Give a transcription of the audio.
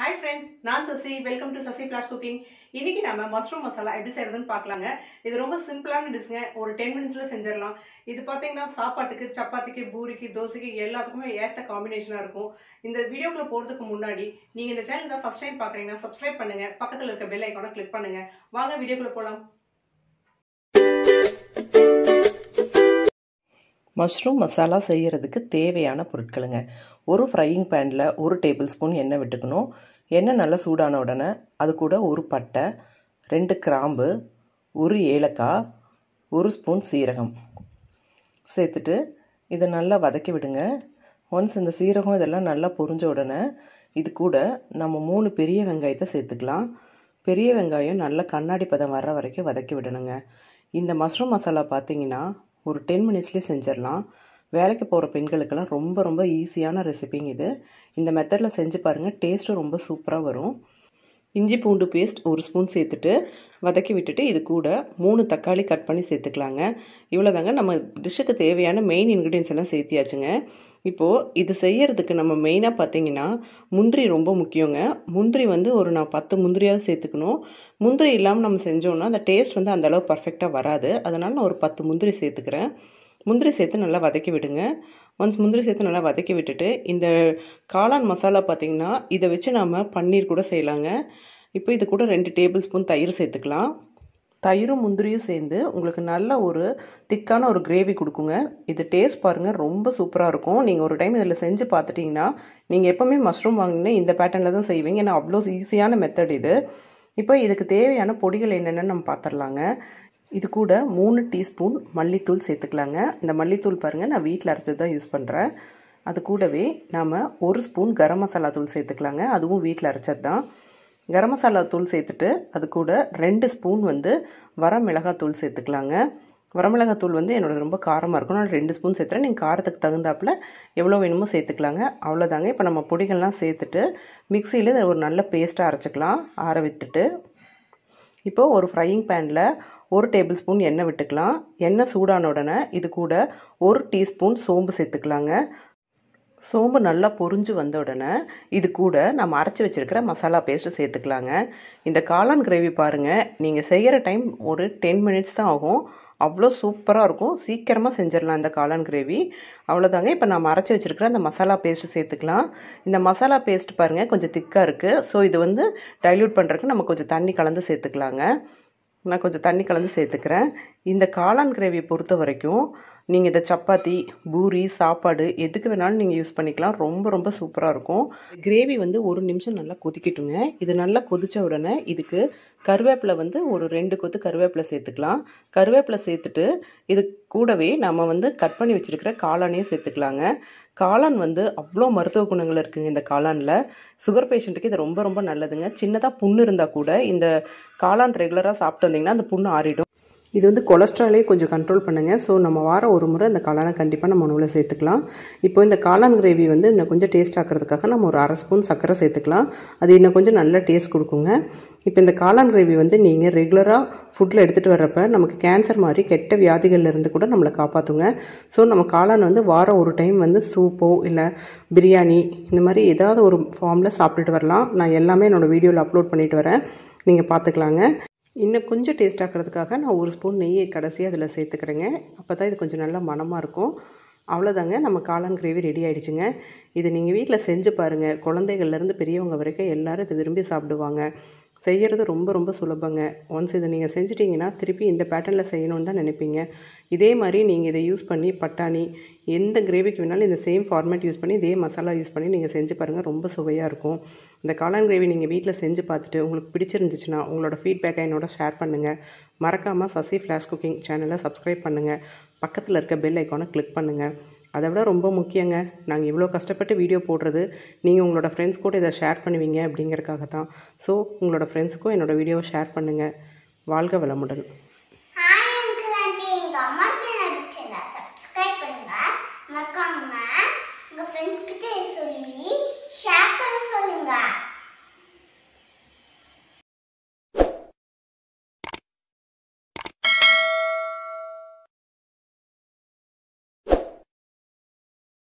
hi friends நான் Sasi welcome to Sasi flash cooking இன்றைக்கி நம்ம மஷ்ரூம் மசாலா எப்படி செய்கிறதுன்னு பார்க்கலாங்க இது ரொம்ப சிம்பிளான டிஷ்ங்க ஒரு டென் மினிட்ஸில் செஞ்சிடலாம் இது பார்த்தீங்கன்னா சாப்பாட்டுக்கு சப்பாத்திக்கு பூரிக்கு தோசைக்கு எல்லாத்துக்குமே ஏற்ற காம்பினேஷனாக இருக்கும் இந்த வீடியோக்குள்ளே போகிறதுக்கு முன்னாடி நீங்கள் இந்த சேனல் தான் ஃபஸ்ட் டைம் பார்க்குறீங்கன்னா சப்ஸ்கிரைப் பண்ணுங்கள் பக்கத்தில் இருக்க பெல் ஐக்கானை கிளிக் பண்ணுங்கள் வாங்க வீடியோக்குள்ளே போகலாம் மஷ்ரூம் மசாலா செய்கிறதுக்கு தேவையான பொருட்களுங்க ஒரு ஃப்ரையிங் பேனில் ஒரு டேபிள் ஸ்பூன் எண்ணெய் விட்டுக்கணும் எண்ணெய் நல்லா சூடான உடனே அது கூட ஒரு பட்டை ரெண்டு கிராம்பு ஒரு ஏலக்காய் ஒரு ஸ்பூன் சீரகம் சேர்த்துட்டு இதை நல்லா வதக்கி விடுங்க ஒன்ஸ் இந்த சீரகம் இதெல்லாம் நல்லா பொறிஞ்ச உடனே இது கூட நம்ம மூணு பெரிய வெங்காயத்தை சேர்த்துக்கலாம் பெரிய வெங்காயம் நல்லா கண்ணாடி பதம் வர்ற வரைக்கும் வதக்கி விடணுங்க இந்த மஷ்ரூம் மசாலா பார்த்தீங்கன்னா ஒரு டென் மினிட்ஸ்லேயே செஞ்சிடலாம் வேலைக்கு போகிற பெண்களுக்கெல்லாம் ரொம்ப ரொம்ப ஈஸியான ரெசிபிங்க இது இந்த மெத்தடில் செஞ்சு பாருங்கள் டேஸ்ட்டும் ரொம்ப சூப்பராக வரும் இஞ்சி பூண்டு பேஸ்ட் ஒரு ஸ்பூன் சேர்த்துட்டு வதக்கி விட்டுட்டு இது கூட மூணு தக்காளி கட் பண்ணி சேர்த்துக்கலாங்க இவ்வளோ தாங்க நம்ம டிஷ்ஷுக்கு தேவையான மெயின் இன்க்ரீடியன்ஸ் எல்லாம் சேர்த்தியாச்சுங்க இப்போது இது செய்யறதுக்கு நம்ம மெயினாக பார்த்தீங்கன்னா முந்திரி ரொம்ப முக்கியங்க முந்திரி வந்து ஒரு நான் பத்து முந்திரியாவது சேர்த்துக்கணும் முந்திரி இல்லாமல் நம்ம செஞ்சோம்னா அந்த டேஸ்ட் வந்து அந்தளவு பர்ஃபெக்டாக வராது அதனால் நான் ஒரு பத்து முந்திரி சேர்த்துக்கிறேன் முந்திரி சேர்த்து நல்லா வதக்கி விடுங்க ஒன்ஸ் முந்திரி சேர்த்து நல்லா வதக்கி விட்டுட்டு இந்த காளான் மசாலா பார்த்திங்கன்னா இதை வச்சு நாம் பன்னீர் கூட செய்யலாங்க இப்போ இது கூட ரெண்டு டேபிள் ஸ்பூன் தயிர் சேர்த்துக்கலாம் தயிரும் முந்திரியும் சேர்ந்து உங்களுக்கு நல்ல ஒரு திக்கான ஒரு கிரேவி கொடுக்குங்க இது டேஸ்ட் பாருங்கள் ரொம்ப சூப்பராக இருக்கும் நீங்கள் ஒரு டைம் இதில் செஞ்சு பார்த்துட்டிங்கன்னா நீங்கள் எப்போவுமே மஷ்ரூம் வாங்கினீங்கன்னா இந்த பேட்டர்னில் தான் செய்வீங்க ஏன்னா அவ்வளோ ஈஸியான மெத்தட் இது இப்போ இதுக்கு தேவையான பொடிகள் என்னென்னு நம்ம பார்த்துடலாங்க இது கூட மூணு டீஸ்பூன் மல்லித்தூள் சேர்த்துக்கலாங்க இந்த மல்லித்தூள் பாருங்கள் நான் வீட்டில் அரைச்சது தான் யூஸ் பண்ணுறேன் அது கூடவே நாம் ஒரு ஸ்பூன் கரம் மசாலா தூள் சேர்த்துக்கலாங்க அதுவும் வீட்டில் அரைச்சது தான் கரம் மசாலா தூள் சேர்த்துட்டு அது கூட ரெண்டு ஸ்பூன் வந்து வரமிளகாத்தூள் சேர்த்துக்கலாங்க வரமிளகாத்தூள் வந்து என்னோடய ரொம்ப காரமாக இருக்கும் நான் ரெண்டு ஸ்பூன் சேர்த்துறேன் நீங்கள் காரத்துக்கு தகுந்தாப்பில் எவ்வளோ வேணுமோ சேர்த்துக்கலாங்க அவ்வளோதாங்க இப்போ நம்ம பொடிகள்லாம் சேர்த்துட்டு மிக்சியில் ஒரு நல்ல பேஸ்ட்டாக அரைச்சிக்கலாம் ஆற விட்டுட்டு இப்போது ஒரு ஃப்ரையிங் பேனில் ஒரு டேபிள் ஸ்பூன் எண்ணெய் விட்டுக்கலாம் எண்ணெய் சூடான உடனே இது கூட ஒரு டீஸ்பூன் சோம்பு சேர்த்துக்கலாங்க சோம்பு நல்லா பொறிஞ்சு வந்த உடனே இது கூட நம்ம அரைச்சி வச்சுருக்கிற மசாலா பேஸ்ட்டு சேர்த்துக்கலாங்க இந்த காளான் கிரேவி பாருங்கள் நீங்கள் செய்கிற டைம் ஒரு டென் மினிட்ஸ் தான் ஆகும் அவ்வளோ சூப்பராக இருக்கும் சீக்கிரமாக செஞ்சிடலாம் இந்த காளான் கிரேவி அவ்வளோதாங்க இப்போ நம்ம அரைச்சி வச்சுருக்கிற அந்த மசாலா பேஸ்ட்டு சேர்த்துக்கலாம் இந்த மசாலா பேஸ்ட் பாருங்கள் கொஞ்சம் திக்காக இருக்குது ஸோ இது வந்து டைல்யூட் பண்ணுறதுக்கு நம்ம கொஞ்சம் தண்ணி கலந்து சேர்த்துக்கலாங்க நான் கொஞ்சம் தண்ணி கலந்து சேர்த்துக்கிறேன் இந்த காளான் கிரேவியை பொறுத்த வரைக்கும் நீங்கள் இந்த சப்பாத்தி பூரி சாப்பாடு எதுக்கு வேணாலும் நீங்கள் யூஸ் பண்ணிக்கலாம் ரொம்ப ரொம்ப சூப்பராக இருக்கும் கிரேவி வந்து ஒரு நிமிஷம் நல்லா கொதிக்கட்டுங்க இது நல்லா கொதித்த உடனே இதுக்கு கருவேப்பிலை வந்து ஒரு ரெண்டு கொத்து கருவேப்பிலை சேர்த்துக்கலாம் கருவேப்பிலை சேர்த்துட்டு இது கூடவே நம்ம வந்து கட் பண்ணி வச்சுருக்கிற காளானையும் சேர்த்துக்கலாங்க காளான் வந்து அவ்வளோ மருத்துவ குணங்கள் இருக்குங்க இந்த காளானில் சுகர் பேஷண்ட்டுக்கு இது ரொம்ப ரொம்ப நல்லதுங்க சின்னதாக புண்ணு இருந்தால் கூட இந்த காளான் ரெகுலராக சாப்பிட்டு வந்தீங்கன்னா அந்த புண்ணு ஆறிடும் இது வந்து கொலஸ்ட்ராலே கொஞ்சம் கண்ட்ரோல் பண்ணுங்கள் ஸோ நம்ம வாரம் ஒரு முறை இந்த காளானை கண்டிப்பாக நம்ம உணவில் சேர்த்துக்கலாம் இப்போ இந்த காளான் கிரேவி வந்து இன்னும் கொஞ்சம் டேஸ்ட் ஆக்கிறதுக்காக நம்ம ஒரு அரை ஸ்பூன் சர்க்கரை சேர்த்துக்கலாம் அது இன்னும் கொஞ்சம் நல்ல டேஸ்ட் கொடுக்குங்க இப்போ இந்த காளான் கிரேவி வந்து நீங்கள் ரெகுலராக ஃபுட்டில் எடுத்துகிட்டு வர்றப்ப நமக்கு கேன்சர் மாதிரி கெட்ட இருந்து கூட நம்மளை காப்பாற்றுங்க ஸோ நம்ம காளான் வந்து வாரம் ஒரு டைம் வந்து சூப்போ இல்லை பிரியாணி இந்த மாதிரி ஏதாவது ஒரு ஃபார்மில் சாப்பிட்டுட்டு வரலாம் நான் எல்லாமே என்னோடய வீடியோவில் அப்லோட் பண்ணிட்டு வரேன் நீங்கள் பார்த்துக்கலாங்க இன்னும் கொஞ்சம் டேஸ்ட் ஆக்கிறதுக்காக நான் ஒரு ஸ்பூன் நெய்யை கடைசியாக அதில் சேர்த்துக்கிறேங்க அப்போ தான் இது கொஞ்சம் நல்லா மனமாக இருக்கும் அவ்வளோதாங்க நம்ம காளான் கிரேவி ரெடி ஆகிடுச்சுங்க இது நீங்கள் வீட்டில் செஞ்சு பாருங்கள் குழந்தைகள்லேருந்து பெரியவங்க வரைக்கும் எல்லோரும் இதை விரும்பி சாப்பிடுவாங்க செய்கிறது ரொம்ப ரொம்ப சுலபங்க ஒன்ஸ் இதை நீங்கள் செஞ்சிட்டிங்கன்னா திருப்பி இந்த பேட்டர்னில் செய்யணும்னு தான் நினைப்பீங்க இதே மாதிரி நீங்கள் இதை யூஸ் பண்ணி பட்டாணி எந்த கிரேவிக்கு வேணாலும் இந்த சேம் ஃபார்மேட் யூஸ் பண்ணி இதே மசாலா யூஸ் பண்ணி நீங்கள் செஞ்சு பாருங்கள் ரொம்ப சுவையாக இருக்கும் இந்த காளான் கிரேவி நீங்கள் வீட்டில் செஞ்சு பார்த்துட்டு உங்களுக்கு பிடிச்சிருந்துச்சுன்னா உங்களோட ஃபீட்பேக்கை என்னோட ஷேர் பண்ணுங்கள் மறக்காமல் சசி ஃப்ளாஷ் குக்கிங் சேனலை சப்ஸ்கிரைப் பண்ணுங்கள் பக்கத்தில் இருக்க பெல் ஐக்கானை கிளிக் பண்ணுங்கள் அதை விட ரொம்ப முக்கியங்க நாங்கள் இவ்வளோ கஷ்டப்பட்டு வீடியோ போடுறது நீங்கள் உங்களோட ஃப்ரெண்ட்ஸ் கூட இதை ஷேர் பண்ணுவீங்க அப்படிங்கிறக்காக தான் ஸோ உங்களோட ஃப்ரெண்ட்ஸுக்கும் என்னோடய வீடியோவை ஷேர் பண்ணுங்கள் வாழ்க வளமுடன்